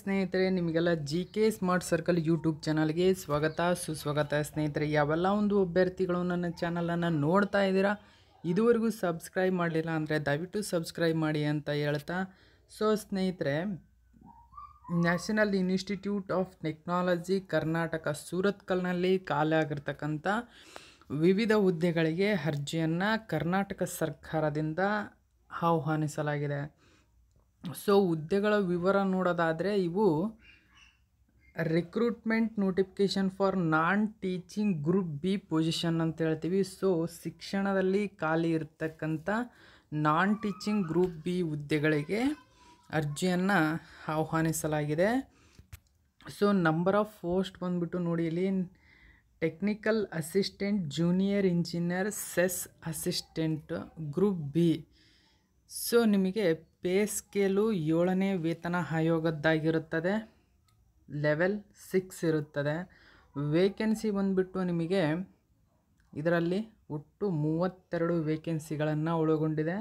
ಸ್ನೇಹಿತರೆ ನಿಮಗೆಲ್ಲ G K smart circle YouTube ಚಾನಲ್ಗೆ ಸ್ವಾಗತ ಸುಸ್ವಾಗತ ಸ್ನೇಹಿತರೆ ಯಾವೆಲ್ಲ ಒಂದು ಅಭ್ಯರ್ಥಿಗಳು ನನ್ನ ಚಾನಲನ್ನು ನೋಡ್ತಾ ಇದ್ದೀರಾ ಇದುವರೆಗೂ ಸಬ್ಸ್ಕ್ರೈಬ್ ಮಾಡಲಿಲ್ಲ ಅಂದರೆ ದಯವಿಟ್ಟು ಸಬ್ಸ್ಕ್ರೈಬ್ ಮಾಡಿ ಅಂತ ಹೇಳ್ತಾ ಸೊ ಸ್ನೇಹಿತರೆ national institute of technology Karnataka ಸೂರತ್ಕಲ್ನಲ್ಲಿ ಖಾಲಿ ಆಗಿರ್ತಕ್ಕಂಥ ವಿವಿಧ ಹುದ್ದೆಗಳಿಗೆ ಅರ್ಜಿಯನ್ನು ಕರ್ನಾಟಕ ಸರ್ಕಾರದಿಂದ ಆಹ್ವಾನಿಸಲಾಗಿದೆ ಸೊ ಹುದ್ದೆಗಳ ವಿವರ ನೋಡೋದಾದರೆ ಇವು recruitment notification for non teaching group B position ಅಂತ ಹೇಳ್ತೀವಿ ಸೊ ಶಿಕ್ಷಣದಲ್ಲಿ ಖಾಲಿ ಇರತಕ್ಕಂಥ ನಾನ್ ಟೀಚಿಂಗ್ ಗ್ರೂಪ್ ಬಿ ಹುದ್ದೆಗಳಿಗೆ ಅರ್ಜಿಯನ್ನು ಆಹ್ವಾನಿಸಲಾಗಿದೆ ಸೊ ನಂಬರ್ ಆಫ್ ಪೋಸ್ಟ್ ಬಂದುಬಿಟ್ಟು ನೋಡಿ ಇಲ್ಲಿ ಟೆಕ್ನಿಕಲ್ ಅಸಿಸ್ಟೆಂಟ್ ಜೂನಿಯರ್ ಇಂಜಿನಿಯರ್ ಸೆಸ್ ಅಸಿಸ್ಟೆಂಟ್ ಗ್ರೂಪ್ ಬಿ ಸೊ ನಿಮಗೆ ಪೇ ಸ್ಕೇಲು ಏಳನೇ ವೇತನ ಆಯೋಗದ್ದಾಗಿರುತ್ತದೆ ಲೆವೆಲ್ ಸಿಕ್ಸ್ ಇರುತ್ತದೆ ವೇಕೆನ್ಸಿ ಬಂದುಬಿಟ್ಟು ನಿಮಗೆ ಇದರಲ್ಲಿ ಒಟ್ಟು ಮೂವತ್ತೆರಡು ವೇಕೆನ್ಸಿಗಳನ್ನು ಒಳಗೊಂಡಿದೆ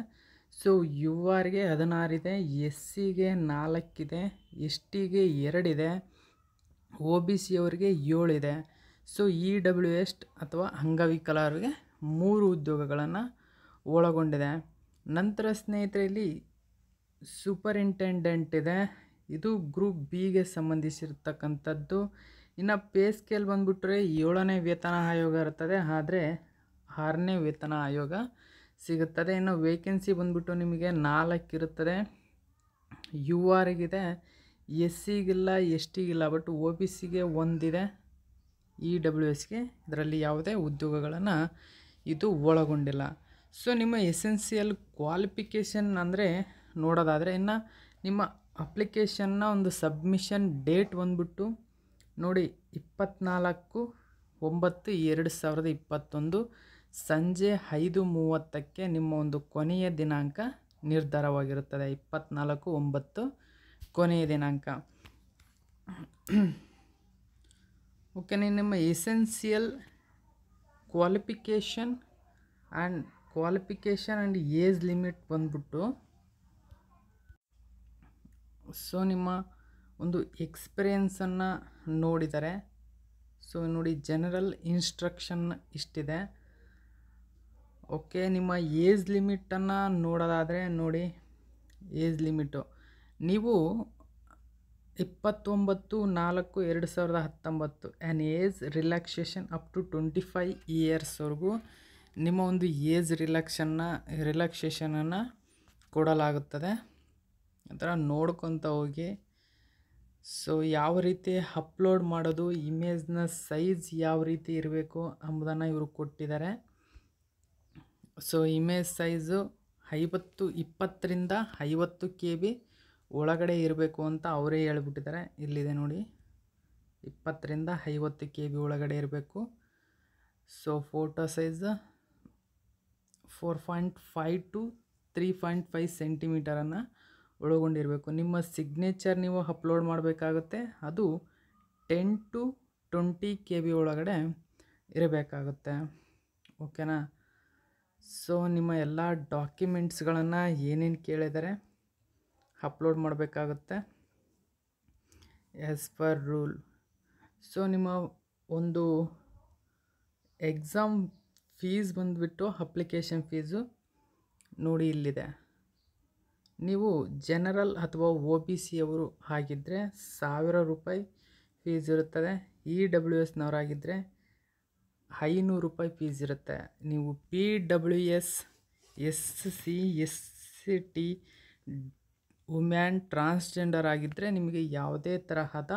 ಸೊ ಯು ಆರ್ಗೆ ಹದಿನಾರಿದೆ ಎಸ್ ಸಿಗೆ ನಾಲ್ಕಿದೆ ಎಸ್ ಟಿಗೆ ಎರಡಿದೆ ಒ ಬಿ ಸಿ ಅವರಿಗೆ ಏಳಿದೆ ಸೊ ಇ ಡಬ್ಲ್ಯೂ ಎಸ್ ಅಥವಾ ಅಂಗವಿಕಲರಿಗೆ ಮೂರು ಉದ್ಯೋಗಗಳನ್ನು ಒಳಗೊಂಡಿದೆ ನಂತರ ಸ್ನೇಹಿತರಲ್ಲಿ ಸೂಪರಿಂಟೆಂಡೆಂಟ್ ಇದೆ ಇದು ಗ್ರೂಪ್ ಬಿಗೆ ಸಂಬಂಧಿಸಿರ್ತಕ್ಕಂಥದ್ದು ಇನ್ನು ಪೇ ಸ್ಕೇಲ್ ಬಂದುಬಿಟ್ರೆ ಏಳನೇ ವೇತನ ಆಯೋಗ ಇರ್ತದೆ ಆದರೆ ಆರನೇ ವೇತನ ಆಯೋಗ ಸಿಗುತ್ತದೆ ಇನ್ನು ವೇಕೆನ್ಸಿ ಬಂದುಬಿಟ್ಟು ನಿಮಗೆ ನಾಲ್ಕು ಇರುತ್ತದೆ ಯು ಆರ್ಗಿದೆ ಎಸ್ ಸಿಗಿಲ್ಲ ಎಸ್ ಟಿಗಿಲ್ಲ ಬಟ್ ಒ ಬಿ ಸಿಗೆ ಒಂದಿದೆ ಇ e ಡಬ್ಲ್ಯೂ ಎಸ್ಗೆ ಇದರಲ್ಲಿ ಯಾವುದೇ ಉದ್ಯೋಗಗಳನ್ನು ಇದು ಒಳಗೊಂಡಿಲ್ಲ ಸೊ ನಿಮ್ಮ ಎಸೆನ್ಸಿಯಲ್ ಕ್ವಾಲಿಫಿಕೇಷನ್ ಅಂದರೆ ನೋಡೋದಾದರೆ ಇನ್ನು ನಿಮ್ಮ ಅಪ್ಲಿಕೇಶನ್ನ ಒಂದು ಸಬ್ಮಿಷನ್ ಡೇಟ್ ಬಂದ್ಬಿಟ್ಟು ನೋಡಿ ಇಪ್ಪತ್ತ್ನಾಲ್ಕು ಒಂಬತ್ತು ಎರಡು ಸಾವಿರದ ಇಪ್ಪತ್ತೊಂದು ಸಂಜೆ ಐದು ಮೂವತ್ತಕ್ಕೆ ನಿಮ್ಮ ಒಂದು ಕೊನೆಯ ದಿನಾಂಕ ನಿರ್ಧಾರವಾಗಿರುತ್ತದೆ ಇಪ್ಪತ್ತ್ನಾಲ್ಕು ಒಂಬತ್ತು ಕೊನೆಯ ದಿನಾಂಕ ಓಕೆ ನಿಮ್ಮ essential qualification and qualification and age limit ಬಂದ್ಬಿಟ್ಟು ಸೊ ನಿಮ್ಮ ಒಂದು ಎಕ್ಸ್ಪೀರಿಯೆನ್ಸನ್ನು ನೋಡಿದರೆ ಸೊ ನೋಡಿ ಜನರಲ್ ಇನ್ಸ್ಟ್ರಕ್ಷನ್ ಇಷ್ಟಿದೆ ಓಕೆ ನಿಮ್ಮ ಏಜ್ ಲಿಮಿಟನ್ನು ನೋಡೋದಾದರೆ ನೋಡಿ ಏಜ್ ಲಿಮಿಟು ನೀವು ಇಪ್ಪತ್ತೊಂಬತ್ತು ನಾಲ್ಕು ಎರಡು ಸಾವಿರದ ಹತ್ತೊಂಬತ್ತು an age relaxation up to twenty five ಇಯರ್ಸ್ವರೆಗೂ ನಿಮ್ಮ ಒಂದು ಏಜ್ ರಿಲ್ಯಾಕ್ಷನ್ನ ರಿಲ್ಯಾಕ್ಸೇಷನನ್ನು ಕೊಡಲಾಗುತ್ತದೆ ಒಂಥರ ನೋಡ್ಕೊತ ಹೋಗಿ ಸೊ ಯಾವ ರೀತಿ ಅಪ್ಲೋಡ್ ಮಾಡೋದು ಇಮೇಜ್ನ ಸೈಜ್ ಯಾವ ರೀತಿ ಇರಬೇಕು ಅಂಬುದನ್ನು ಇವರು ಕೊಟ್ಟಿದ್ದಾರೆ ಸೊ ಇಮೇಜ್ ಸೈಜು ಐವತ್ತು ಇಪ್ಪತ್ತರಿಂದ ಐವತ್ತು ಕೆ ಬಿ ಒಳಗಡೆ ಇರಬೇಕು ಅಂತ ಅವರೇ ಹೇಳ್ಬಿಟ್ಟಿದ್ದಾರೆ ಇಲ್ಲಿದೆ ನೋಡಿ ಇಪ್ಪತ್ತರಿಂದ ಐವತ್ತು ಕೆ ಬಿ ಒಳಗಡೆ ಇರಬೇಕು so photo size four point five two three point five ಸೆಂಟಿಮೀಟರನ್ನು ಒಳಗೊಂಡಿರಬೇಕು ನಿಮ್ಮ ಸಿಗ್ನೇಚರ್ ನೀವು ಅಪ್ಲೋಡ್ ಮಾಡಬೇಕಾಗುತ್ತೆ ಅದು ten to twenty K B ಒಳಗಡೆ ಇರಬೇಕಾಗುತ್ತೆ ಓಕೆನಾ ಸೊ ನಿಮ್ಮ ಎಲ್ಲ ಡಾಕ್ಯುಮೆಂಟ್ಸ್ಗಳನ್ನು ಏನೇನು ಕೇಳಿದರೆ ಅಪ್ಲೋಡ್ ಮಾಡಬೇಕಾಗುತ್ತೆ ಎಸ್ ಪರ್ ರೂಲ್ ಸೊ ನಿಮ್ಮ ಒಂದು ಎಕ್ಸಾಮ್ ಫೀಸ್ ಬಂದುಬಿಟ್ಟು ಅಪ್ಲಿಕೇಶನ್ ಫೀಸು ನೋಡಿ ಇಲ್ಲಿದೆ ನೀವು ಜನರಲ್ ಅಥವಾ ಒ ಬಿ ಅವರು ಆಗಿದ್ದರೆ ಸಾವಿರ ರೂಪಾಯಿ ಫೀಸ್ ಇರುತ್ತದೆ ಇ ಡಬ್ಲ್ಯೂ ಎಸ್ನವರಾಗಿದ್ದರೆ ಐನೂರು ರೂಪಾಯಿ ಫೀಸ್ ಇರುತ್ತೆ ನೀವು P W S S C S C T woman transgender ಆಗಿದ್ದರೆ ನಿಮಗೆ ಯಾವುದೇ ತರಹದ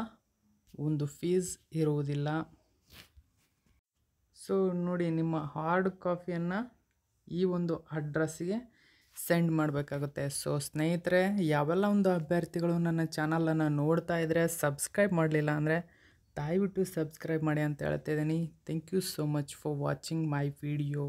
ಒಂದು ಫೀಸ್ ಇರುವುದಿಲ್ಲ ಸೊ ನೋಡಿ ನಿಮ್ಮ ಹಾರ್ಡ್ ಕಾಫಿಯನ್ನು ಈ ಒಂದು ಅಡ್ರೆಸ್ಸಿಗೆ ಸೆಂಡ್ ಮಾಡಬೇಕಾಗುತ್ತೆ ಸೊ ಸ್ನೇಹಿತರೆ ಯಾವೆಲ್ಲ ಒಂದು ಅಭ್ಯರ್ಥಿಗಳು ನನ್ನ ಚಾನಲನ್ನು ನೋಡ್ತಾ ಇದ್ದರೆ ಸಬ್ಸ್ಕ್ರೈಬ್ ಮಾಡಲಿಲ್ಲ ಅಂದರೆ ದಯವಿಟ್ಟು ಸಬ್ಸ್ಕ್ರೈಬ್ ಮಾಡಿ ಅಂತ ಇದ್ದೀನಿ thank you so much for watching my video